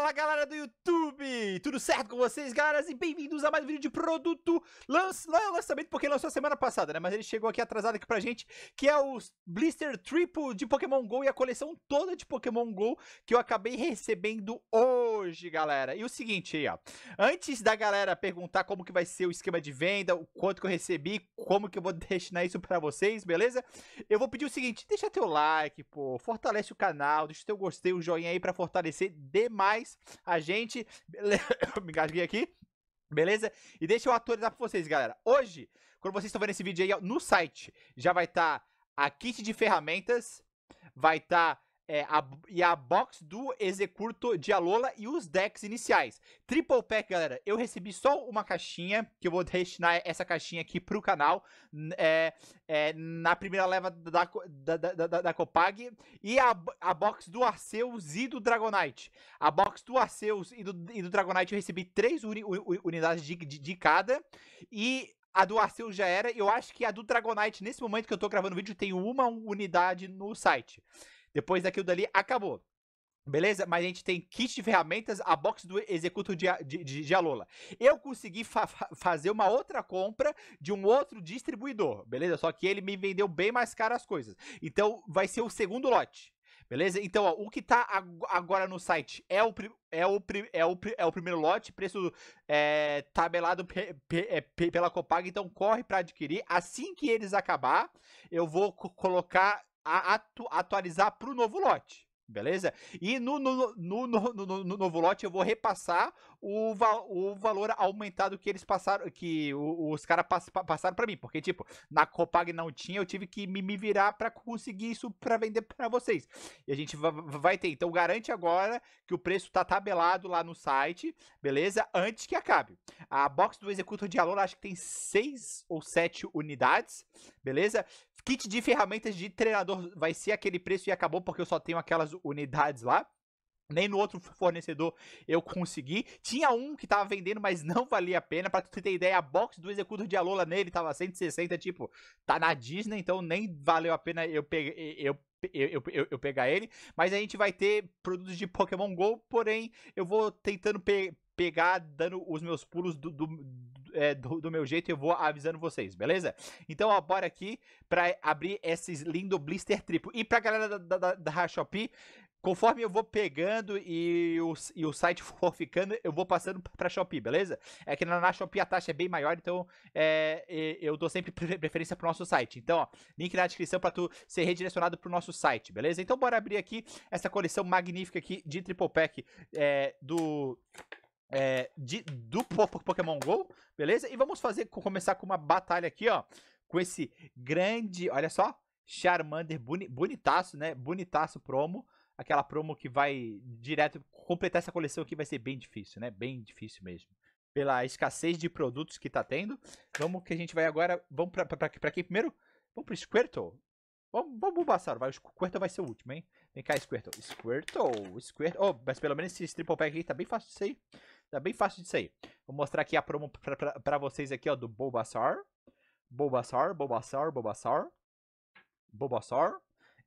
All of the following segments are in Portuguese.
Fala galera do YouTube! YouTube! Tudo certo com vocês, galera? E bem-vindos a mais um vídeo de produto. Lance... Não é o lançamento porque lançou a semana passada, né? Mas ele chegou aqui atrasado aqui pra gente, que é o Blister Triple de Pokémon GO e a coleção toda de Pokémon GO que eu acabei recebendo hoje, galera. E o seguinte aí, ó. Antes da galera perguntar como que vai ser o esquema de venda, o quanto que eu recebi, como que eu vou destinar isso pra vocês, beleza? Eu vou pedir o seguinte, deixa teu like, pô, fortalece o canal, deixa teu gostei, o joinha aí pra fortalecer demais a gente. Beleza? Me engasguei aqui. Beleza? E deixa eu atualizar pra vocês, galera. Hoje, quando vocês estão vendo esse vídeo aí no site, já vai estar tá a kit de ferramentas, vai estar tá é, a, e a box do executo de Alola e os decks iniciais. Triple Pack, galera, eu recebi só uma caixinha, que eu vou destinar essa caixinha aqui pro canal, é, é, na primeira leva da, da, da, da, da Copag, e a, a box do Arceus e do Dragonite. A box do Arceus e do, e do Dragonite eu recebi três uni, unidades de, de, de cada, e a do Arceus já era, eu acho que a do Dragonite, nesse momento que eu tô gravando o vídeo, tem uma unidade no site. Depois daquilo dali, acabou. Beleza? Mas a gente tem kit de ferramentas, a box do Executor de, de, de, de Alola. Eu consegui fa fazer uma outra compra de um outro distribuidor, beleza? Só que ele me vendeu bem mais caro as coisas. Então, vai ser o segundo lote. Beleza? Então, ó, o que tá agora no site é o, é o, é o, é o primeiro lote, preço é, tabelado pe pe é, pe pela Copag, então corre para adquirir. Assim que eles acabar, eu vou colocar a atu atualizar para o novo lote. Beleza? E no, no, no, no, novo lote eu vou repassar o, va o valor aumentado que eles passaram, que os caras pass passaram para mim. Porque, tipo, na Copag não tinha, eu tive que me, virar para conseguir isso para vender para vocês. E a gente vai ter. Então, garante agora que o preço tá tabelado lá no site, beleza? Antes que acabe. A box do executor de aluno acho que tem 6 ou 7 unidades, beleza? Kit de ferramentas de treinador vai ser aquele preço e acabou porque eu só tenho aquelas unidades lá. Nem no outro fornecedor eu consegui. Tinha um que tava vendendo, mas não valia a pena. Pra tu ter ideia, a box do Executor de Alola nele tava 160, tipo, tá na Disney, então nem valeu a pena eu, pe eu, eu, eu, eu pegar ele. Mas a gente vai ter produtos de Pokémon GO, porém eu vou tentando pe pegar, dando os meus pulos do é, do, do, meu jeito e eu vou avisando vocês, beleza? Então, ó, bora aqui pra abrir esses lindo blister triplo. E pra galera da, da, da Shopee, Conforme eu vou pegando e o, e o site for ficando, eu vou passando pra Shopee, beleza? É que na, na Shopee a taxa é bem maior, então é, eu dou sempre preferência pro nosso site. Então, ó, link na descrição pra tu ser redirecionado pro nosso site, beleza? Então bora abrir aqui essa coleção magnífica aqui de Triple Pack é, do é, de, do Pokémon GO, beleza? E vamos fazer, começar com uma batalha aqui, ó, com esse grande, olha só, Charmander boni, bonitaço, né? Bonitaço promo, aquela promo que vai direto completar essa coleção aqui vai ser bem difícil, né? Bem difícil mesmo. Pela escassez de produtos que tá tendo. Vamos que a gente vai agora, vamos pra, pra, pra, quem primeiro? Vamos pro Squirtle? Vamos, vamos Bulbasaur, vai, o Squirtle vai ser o último, hein? Vem cá, Squirtle. Squirtle, Squirtle. Oh, mas pelo menos esse triple pack aqui tá bem fácil de sair. É bem fácil de aí. Vou mostrar aqui a promo pra, pra, pra vocês aqui, ó, do Bulbasaur. Bulbasaur, Bulbasaur, Bulbasaur. Bulbasaur.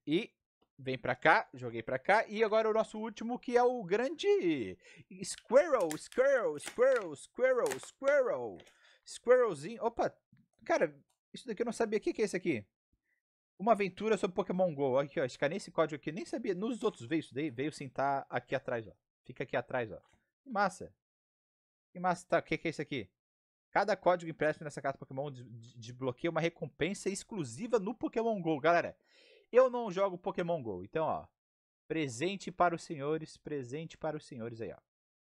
E vem pra cá, joguei pra cá. E agora o nosso último, que é o grande... Squirrel, Squirrel, Squirrel, Squirrel, Squirrel. Squirrelzinho. Opa, cara, isso daqui eu não sabia. O que, é isso aqui? Uma aventura sobre Pokémon GO. Aqui, ó, escanei esse código aqui. Nem sabia. Nos outros veio isso daí. Veio sentar aqui atrás, ó. Fica aqui atrás, ó. Que massa. Que mas tá, o que, que é isso aqui? Cada código impresso nessa carta Pokémon desbloqueia uma recompensa exclusiva no Pokémon GO. Galera, eu não jogo Pokémon GO, então ó, presente para os senhores, presente para os senhores aí ó.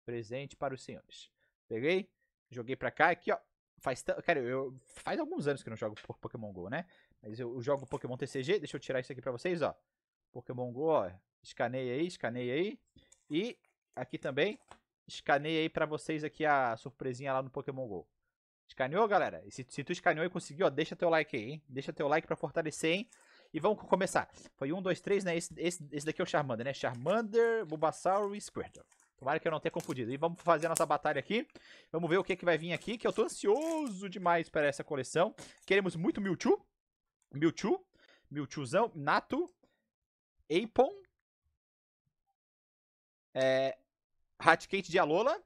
Presente para os senhores. Peguei, joguei pra cá, aqui ó, faz cara, eu faz alguns anos que eu não jogo Pokémon Go, né? Mas eu, eu jogo Pokémon TCG, deixa eu tirar isso aqui para vocês, ó. Pokémon Go, ó, escaneia aí, escaneia aí. E aqui também escanei aí pra vocês aqui a surpresinha lá no Pokémon GO. Escaneou, galera? E se, se tu escaneou e conseguiu, ó, deixa teu like aí, hein? Deixa teu like pra fortalecer, hein? E vamos começar. Foi um, dois, três, né? Esse, esse, esse daqui é o Charmander, né? Charmander, Bulbasaur e Squirtle. Tomara que eu não tenha confundido. E vamos fazer a nossa batalha aqui. Vamos ver o que, é que vai vir aqui, que eu tô ansioso demais para essa coleção. Queremos muito Mewtwo. Mewtwo. Mewtwozão. Nato. Apon. É, Hatkate de Alola.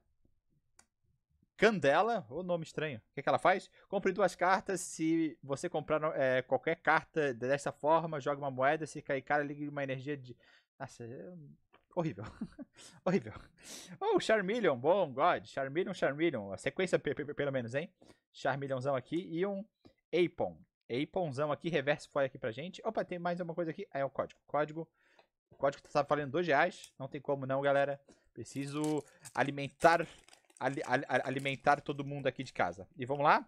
Candela, o nome estranho. O que, é que ela faz? Compre duas cartas. Se você comprar é, qualquer carta dessa forma, joga uma moeda. Se cair cara, ligue uma energia de. Nossa, é... horrível. horrível. Oh, Charmeleon, bom, God. Charmeleon, Charmeleon. A sequência, pelo menos, hein? Charmeleonzão aqui e um Apon. Aponzão aqui, reverso foi aqui pra gente. Opa, tem mais uma coisa aqui. Ah, é o código. Código. O código tá falando tá dois reais. Não tem como não, galera. Preciso alimentar alimentar todo mundo aqui de casa. E vamos lá?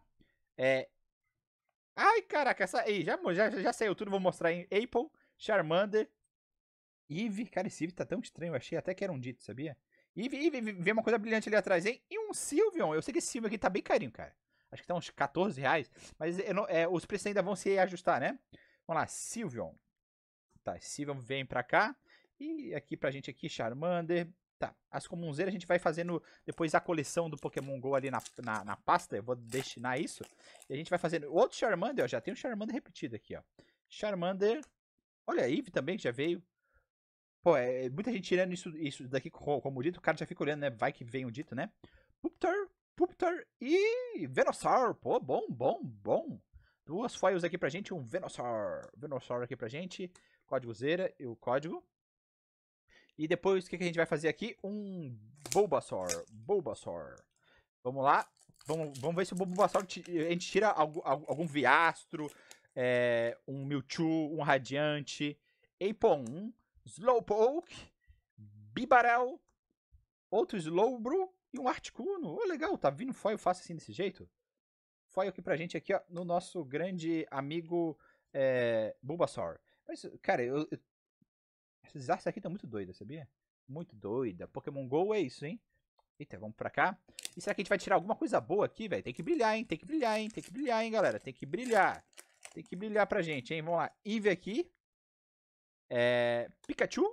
É... Ai, caraca, essa... Ei, já, já, já saiu tudo, vou mostrar em Apple, Charmander, Eve. Cara, esse Eve tá tão estranho, eu achei até que era um dito, sabia? Eve, Eve, vê uma coisa brilhante ali atrás, hein? E um Sylveon, eu sei que esse Sylveon aqui tá bem carinho, cara. Acho que tá uns 14 reais, mas não, é, os preços ainda vão se ajustar, né? Vamos lá, Sylveon. Tá, Sylveon vem pra cá. E aqui pra gente aqui, Charmander, Tá, as comunzeiras a gente vai fazendo depois a coleção do Pokémon GO ali na, na, na pasta, eu vou destinar isso. E a gente vai fazendo outro Charmander, ó, já tem um Charmander repetido aqui, ó. Charmander, olha, Eve também já veio. Pô, é, é, muita gente tirando isso, isso daqui como dito, o cara já fica olhando, né, vai que vem o dito, né. Pupter, Pupter e Venusaur pô, bom, bom, bom. Duas foils aqui pra gente, um Venusaur Venusaur aqui pra gente, código Zera e o código e depois, o que, que a gente vai fazer aqui? Um Bulbasaur. Bulbasaur. Vamos lá. Vamos, vamos ver se o Bulbasaur eh, a gente tira algum, algum Viastro, é, um Mewtwo, um Radiante, Apon, Slowpoke, Bibarel, outro Slowbro e um Articuno. Oh, legal, tá vindo foil fácil assim desse jeito? Foil aqui pra gente aqui, ó, no nosso grande amigo é, Bulbasaur. Mas, cara, eu, eu essas artes aqui estão tá muito doidas, sabia? Muito doida. Pokémon GO é isso, hein? Eita, vamos pra cá. E será que a gente vai tirar alguma coisa boa aqui, velho? Tem que brilhar, hein? Tem que brilhar, hein? Tem que brilhar, hein, galera? Tem que brilhar. Tem que brilhar pra gente, hein? Vamos lá. Eve aqui. É... Pikachu.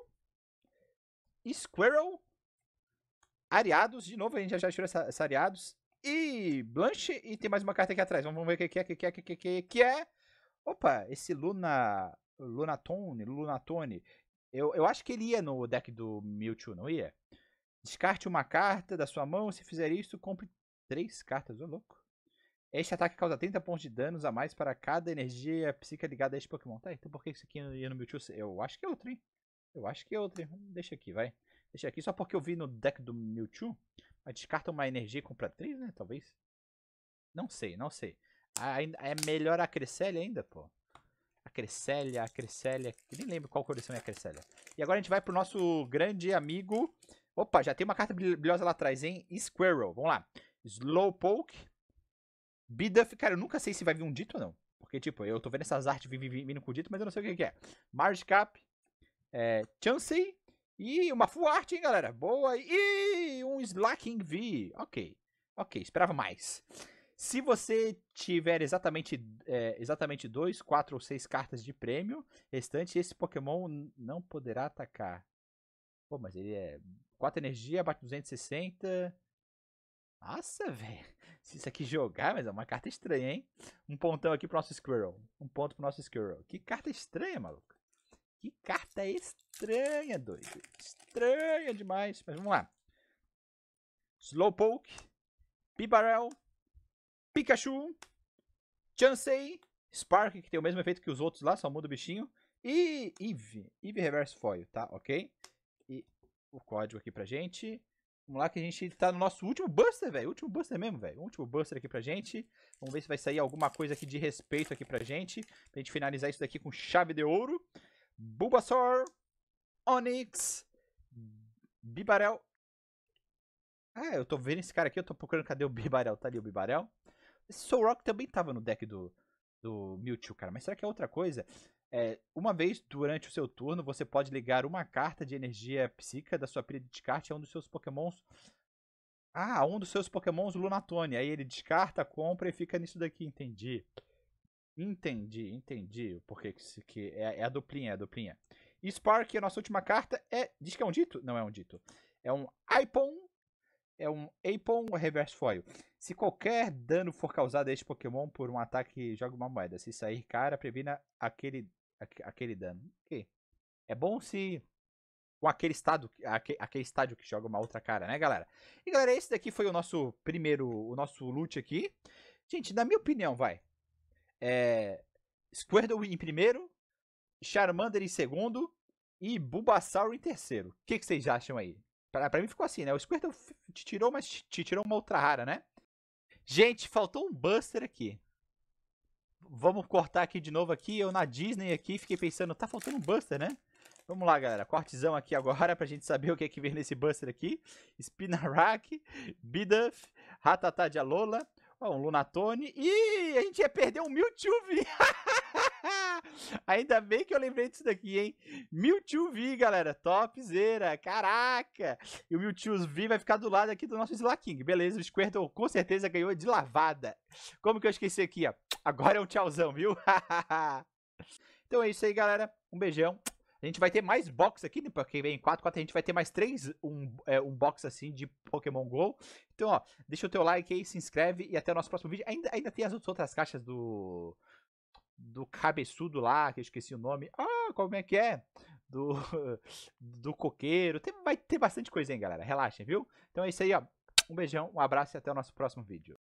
Squirrel. Ariados. De novo, a gente já, já tirou essa, essa Ariados. E Blanche. E tem mais uma carta aqui atrás. Vamos ver o que, é, que é, que é, que é. Opa, esse Luna... Lunatone, Lunatone, eu, eu acho que ele ia no deck do Mewtwo, não ia? Descarte uma carta da sua mão. Se fizer isso, compre três cartas. Ô, louco. Este ataque causa 30 pontos de danos a mais para cada energia psíquica ligada a este Pokémon. Tá, então por que isso aqui ia no Mewtwo? Eu acho que é outro, hein? Eu acho que é outro, hein? Deixa aqui, vai. Deixa aqui, só porque eu vi no deck do Mewtwo. Mas descarta uma energia e compra três, né? Talvez. Não sei, não sei. A, a, é melhor a Cresselia ainda, pô a Cresselia, a Cresselia, nem lembro qual coleção é a Cresselia. E agora a gente vai pro nosso grande amigo. Opa, já tem uma carta brilhosa lá atrás, hein? Squirrel. Vamos lá. Slowpoke. Biduff. Cara, eu nunca sei se vai vir um dito ou não. Porque, tipo, eu tô vendo essas artes vindo, vindo com dito, mas eu não sei o que, que é. Marge Cap. É, Chansey. E uma full art, hein, galera? Boa. E um Slacking V. Ok. Ok, esperava mais. Se você tiver exatamente, é, exatamente dois, quatro ou seis cartas de prêmio restante, esse Pokémon não poderá atacar. Pô, mas ele é 4 energia, bate 260. Nossa, velho. Se isso aqui jogar, mas é uma carta estranha, hein? Um pontão aqui pro nosso Squirrel. Um ponto pro nosso Squirrel. Que carta estranha, maluco. Que carta estranha, doido. Estranha demais. Mas vamos lá. Slowpoke, Pibarel, Pikachu, Chansey, Spark, que tem o mesmo efeito que os outros lá, só muda o bichinho. E Eve, Eve Reverse Foil, tá? Ok? E o código aqui pra gente. Vamos lá que a gente tá no nosso último Buster, velho. Último Buster mesmo, velho. Último Buster aqui pra gente. Vamos ver se vai sair alguma coisa aqui de respeito aqui pra gente. Pra gente finalizar isso daqui com chave de ouro. Bulbasaur, Onix, Bibarel. Ah, eu tô vendo esse cara aqui, eu tô procurando cadê o Bibarel. Tá ali o Bibarel. Soul Rock também tava no deck do, do Mewtwo, cara. Mas será que é outra coisa? É, uma vez durante o seu turno, você pode ligar uma carta de energia psíquica da sua pilha de descarte a um dos seus pokémons. Ah, um dos seus pokémons Lunatone. Aí ele descarta, compra e fica nisso daqui. Entendi. Entendi, entendi. Porque que, que é, é, a duplinha, é a duplinha. E Spark, a nossa última carta, é. Diz que é um dito? Não é um dito. É um Ipon é um Apon Reverse Foil. Se qualquer dano for causado a este Pokémon por um ataque, joga uma moeda. Se sair cara, previna aquele, aquele dano. É bom se com aquele estado, aquele, aquele estádio que joga uma outra cara, né, galera? E galera, esse daqui foi o nosso primeiro, o nosso loot aqui. Gente, na minha opinião, vai. É, Squirtle em primeiro, Charmander em segundo e Bulbasaur em terceiro. O que, que vocês acham aí? Pra, pra mim ficou assim, né? O Squirtle te tirou, mas te tirou uma outra rara, né? Gente, faltou um Buster aqui. Vamos cortar aqui de novo aqui. Eu na Disney aqui fiquei pensando, tá faltando um Buster, né? Vamos lá, galera. Cortezão aqui agora pra gente saber o que é que vem nesse Buster aqui. Spinarak, Biduff, Ratatá de Alola, um Lunatone. E a gente ia perder um Mewtwo, Ainda bem que eu lembrei disso daqui, hein? Mewtwo V, galera. Topzera. Caraca. E o Mewtwo V vai ficar do lado aqui do nosso Slaking. Beleza, o Squirtle com certeza ganhou de lavada. Como que eu esqueci aqui, ó? Agora é um tchauzão, viu? então é isso aí, galera. Um beijão. A gente vai ter mais box aqui, né? Porque vem 4, 4, a gente vai ter mais 3, um, é, um box assim de Pokémon GO. Então, ó, deixa o teu like aí, se inscreve e até o nosso próximo vídeo. Ainda, ainda tem as outras caixas do, do cabeçudo lá, que eu esqueci o nome. Ah, como é que é? Do, do coqueiro. Tem, vai ter bastante coisa, hein, galera? Relaxem, viu? Então é isso aí, ó. Um beijão, um abraço e até o nosso próximo vídeo.